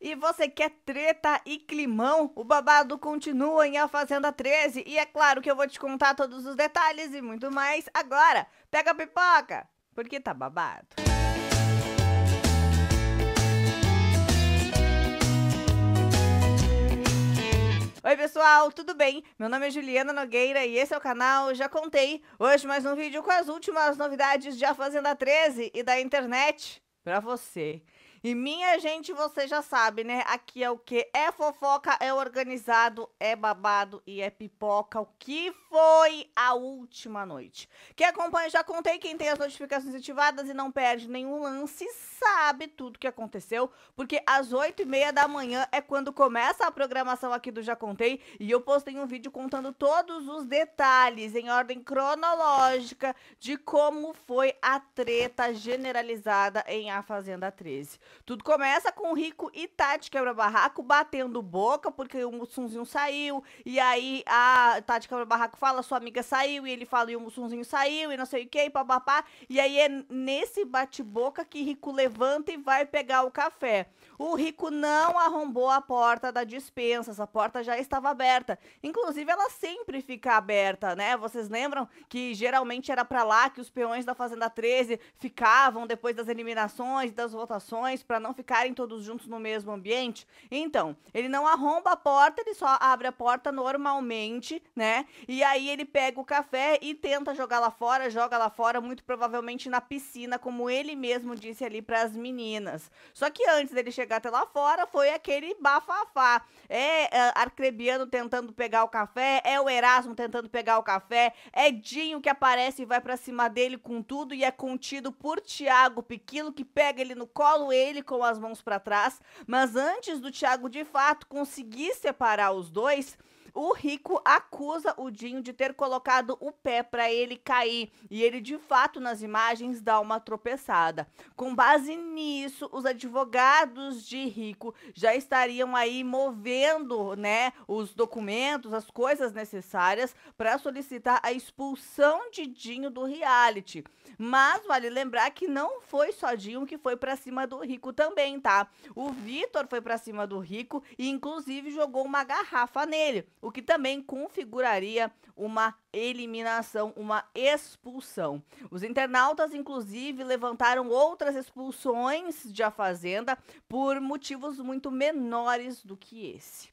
E você quer treta e climão? O babado continua em A Fazenda 13 e é claro que eu vou te contar todos os detalhes e muito mais agora. Pega a pipoca, porque tá babado. Oi pessoal, tudo bem? Meu nome é Juliana Nogueira e esse é o canal Já Contei. Hoje mais um vídeo com as últimas novidades de A Fazenda 13 e da internet para você. E minha gente, você já sabe, né? Aqui é o que? É fofoca, é organizado, é babado e é pipoca. O que foi a última noite? Quem acompanha, já contei. Quem tem as notificações ativadas e não perde nenhum lance, sabe tudo o que aconteceu. Porque às oito e meia da manhã é quando começa a programação aqui do Já Contei. E eu postei um vídeo contando todos os detalhes em ordem cronológica de como foi a treta generalizada em A Fazenda 13. Tudo começa com o Rico e Tati Quebra-Barraco batendo boca, porque o Mussunzinho saiu, e aí a Tati Quebra-Barraco fala, sua amiga saiu, e ele fala, e o Mussunzinho saiu, e não sei o que, e papapá. E aí é nesse bate-boca que Rico levanta e vai pegar o café. O Rico não arrombou a porta da dispensa, essa porta já estava aberta. Inclusive, ela sempre fica aberta, né? Vocês lembram que geralmente era para lá que os peões da Fazenda 13 ficavam depois das eliminações, das votações, portões para não ficarem todos juntos no mesmo ambiente. Então, ele não arromba a porta, ele só abre a porta normalmente, né? E aí ele pega o café e tenta jogar lá fora, joga lá fora, muito provavelmente na piscina, como ele mesmo disse ali para as meninas. Só que antes dele chegar até lá fora, foi aquele bafafá. É, é Arcrebiano tentando pegar o café, é o Erasmo tentando pegar o café, é Dinho que aparece e vai para cima dele com tudo e é contido por Tiago Pequilo, que pega ele no colo, ele ele com as mãos para trás, mas antes do Thiago de fato conseguir separar os dois, o rico acusa o Dinho de ter colocado o pé para ele cair e ele de fato nas imagens dá uma tropeçada. Com base nisso, os advogados de Rico já estariam aí movendo, né, os documentos, as coisas necessárias para solicitar a expulsão de Dinho do reality. Mas vale lembrar que não foi só Dinho que foi para cima do Rico também, tá? O Vitor foi para cima do Rico e inclusive jogou uma garrafa nele o que também configuraria uma eliminação, uma expulsão. Os internautas, inclusive, levantaram outras expulsões de A Fazenda por motivos muito menores do que esse.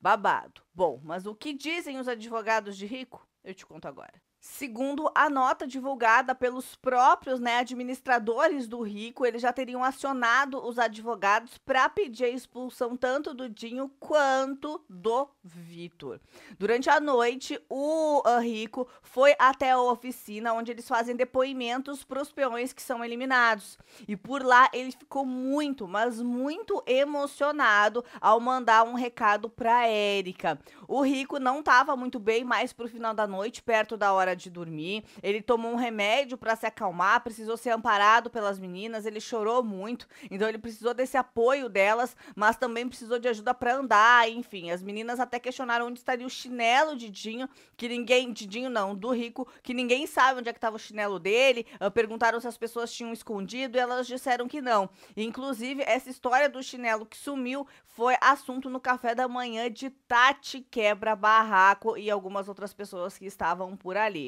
Babado. Bom, mas o que dizem os advogados de Rico? Eu te conto agora. Segundo a nota divulgada pelos próprios né, administradores do Rico, eles já teriam acionado os advogados para pedir a expulsão tanto do Dinho quanto do Vitor. Durante a noite, o ah, Rico foi até a oficina onde eles fazem depoimentos para os peões que são eliminados. E por lá ele ficou muito, mas muito emocionado ao mandar um recado para Érica. O Rico não estava muito bem mais para o final da noite, perto da hora hora de dormir. Ele tomou um remédio para se acalmar, precisou ser amparado pelas meninas, ele chorou muito. Então ele precisou desse apoio delas, mas também precisou de ajuda para andar, enfim. As meninas até questionaram onde estaria o chinelo de Dinho, que ninguém, Dinho não, do Rico, que ninguém sabe onde é que estava o chinelo dele. Ah, perguntaram se as pessoas tinham escondido e elas disseram que não. Inclusive, essa história do chinelo que sumiu foi assunto no café da manhã de Tati Quebra Barraco e algumas outras pessoas que estavam por ali.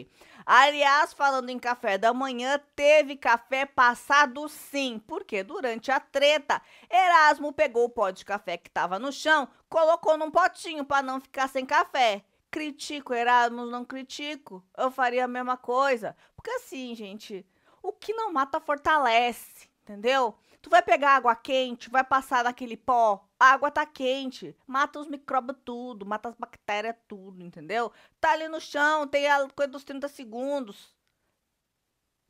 Aliás, falando em café da manhã, teve café passado sim, porque durante a treta, Erasmo pegou o pó de café que estava no chão, colocou num potinho para não ficar sem café. Critico Erasmo, não critico. Eu faria a mesma coisa. Porque assim, gente, o que não mata fortalece, entendeu? Tu vai pegar água quente, vai passar naquele pó, a água tá quente, mata os micróbios tudo, mata as bactérias tudo, entendeu? Tá ali no chão, tem a coisa dos 30 segundos.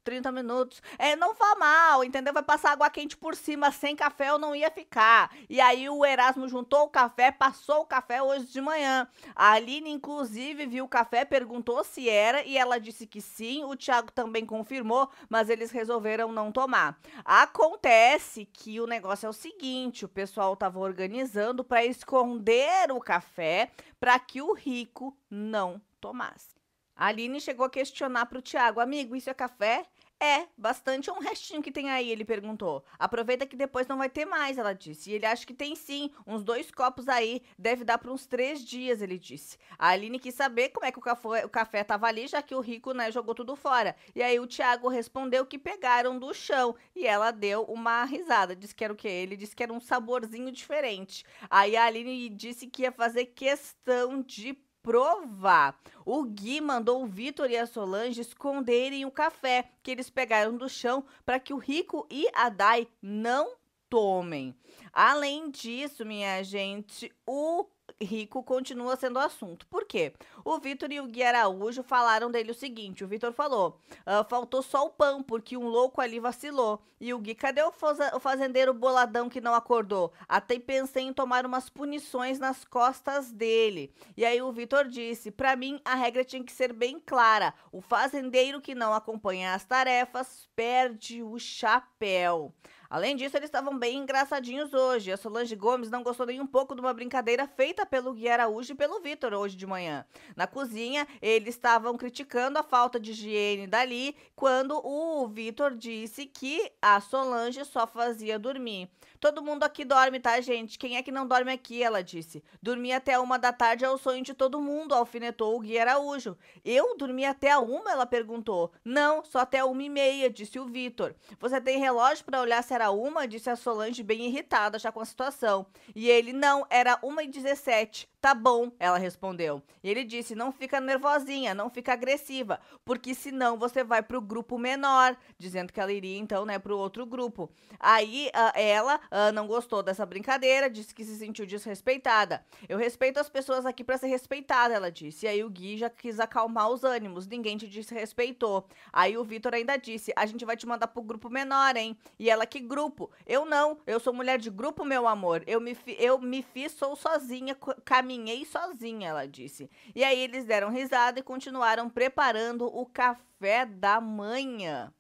30 minutos. É, não vá mal, entendeu? Vai passar água quente por cima, sem café eu não ia ficar. E aí o Erasmo juntou o café, passou o café hoje de manhã. A Aline, inclusive, viu o café, perguntou se era e ela disse que sim. O Thiago também confirmou, mas eles resolveram não tomar. Acontece que o negócio é o seguinte: o pessoal estava organizando para esconder o café para que o rico não tomasse. A Aline chegou a questionar para o Tiago, amigo, isso é café? É, bastante é um restinho que tem aí, ele perguntou. Aproveita que depois não vai ter mais, ela disse. E ele acha que tem sim, uns dois copos aí, deve dar para uns três dias, ele disse. A Aline quis saber como é que o café, o café tava ali, já que o rico, né, jogou tudo fora. E aí o Tiago respondeu que pegaram do chão. E ela deu uma risada, disse que era o quê? Ele disse que era um saborzinho diferente. Aí a Aline disse que ia fazer questão de provar. O Gui mandou o Vitor e a Solange esconderem o café que eles pegaram do chão para que o Rico e a Dai não tomem. Além disso, minha gente, o Rico continua sendo assunto. Por quê? O Vitor e o Gui Araújo falaram dele o seguinte: o Vitor falou, ah, faltou só o pão, porque um louco ali vacilou. E o Gui, cadê o, o fazendeiro boladão que não acordou? Até pensei em tomar umas punições nas costas dele. E aí o Vitor disse: para mim a regra tinha que ser bem clara: o fazendeiro que não acompanha as tarefas perde o chapéu. Além disso, eles estavam bem engraçadinhos hoje. A Solange Gomes não gostou nem um pouco de uma brincadeira feita pelo Gui Araújo e pelo Vitor hoje de manhã. Na cozinha, eles estavam criticando a falta de higiene dali quando o Vitor disse que a Solange só fazia dormir. Todo mundo aqui dorme, tá, gente? Quem é que não dorme aqui? Ela disse. Dormir até uma da tarde é o sonho de todo mundo, alfinetou o Gui Araújo. Eu dormi até a uma? Ela perguntou. Não, só até uma e meia, disse o Vitor. Você tem relógio para olhar se era uma? Disse a Solange, bem irritada já com a situação. E ele, não, era uma e dezessete. Tá bom, ela respondeu. E ele disse: Não fica nervosinha, não fica agressiva, porque senão você vai pro grupo menor, dizendo que ela iria então, né, pro outro grupo. Aí uh, ela uh, não gostou dessa brincadeira, disse que se sentiu desrespeitada. Eu respeito as pessoas aqui para ser respeitada, ela disse. E aí o Gui já quis acalmar os ânimos, ninguém te desrespeitou. Aí o Vitor ainda disse: A gente vai te mandar pro grupo menor, hein? E ela: Que grupo? Eu não, eu sou mulher de grupo, meu amor. Eu me, eu me fiz, sou sozinha, caminhando caminhei sozinha, ela disse. E aí eles deram risada e continuaram preparando o café da manhã.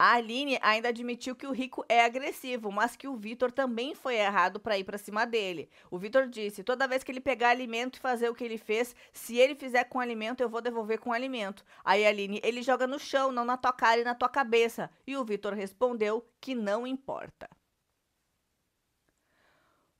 A Aline ainda admitiu que o Rico é agressivo, mas que o Vitor também foi errado para ir para cima dele. O Vitor disse: toda vez que ele pegar alimento e fazer o que ele fez, se ele fizer com alimento, eu vou devolver com alimento. Aí a Aline: ele joga no chão, não na tua cara e na tua cabeça. E o Vitor respondeu que não importa.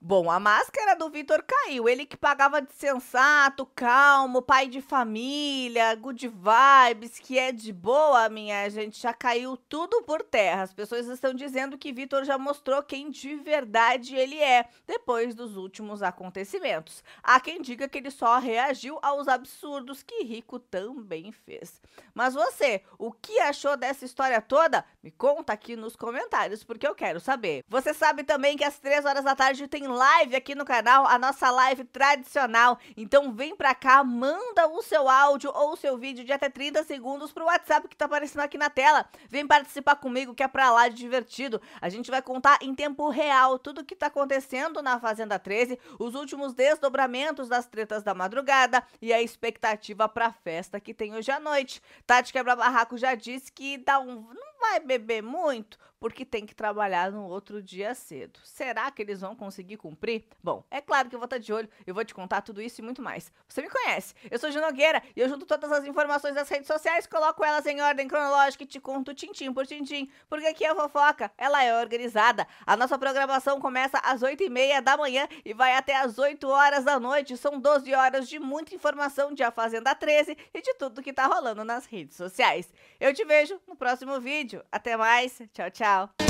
Bom, a máscara do Vitor caiu. Ele que pagava de sensato, calmo, pai de família, good vibes, que é de boa, minha gente, já caiu tudo por terra. As pessoas estão dizendo que Vitor já mostrou quem de verdade ele é depois dos últimos acontecimentos. Há quem diga que ele só reagiu aos absurdos que Rico também fez. Mas você, o que achou dessa história toda? Me conta aqui nos comentários, porque eu quero saber. Você sabe também que às três horas da tarde tem live aqui no canal, a nossa live tradicional. Então vem pra cá, manda o seu áudio ou o seu vídeo de até 30 segundos pro WhatsApp que tá aparecendo aqui na tela. Vem participar comigo que é pra lá de divertido. A gente vai contar em tempo real tudo o que tá acontecendo na Fazenda 13, os últimos desdobramentos das tretas da madrugada e a expectativa pra festa que tem hoje à noite. Tati Quebra Barraco já disse que dá um vai beber muito porque tem que trabalhar no outro dia cedo. Será que eles vão conseguir cumprir? Bom, é claro que eu vou estar tá de olho, eu vou te contar tudo isso e muito mais. Você me conhece, eu sou Junogueira Nogueira e eu junto todas as informações das redes sociais, coloco elas em ordem cronológica e te conto tintim por tintim, porque aqui é a fofoca, ela é organizada. A nossa programação começa às 8h30 da manhã e vai até às 8 horas da noite. São 12 horas de muita informação de A Fazenda 13 e de tudo que está rolando nas redes sociais. Eu te vejo no próximo vídeo vídeo. Até mais. Tchau, tchau.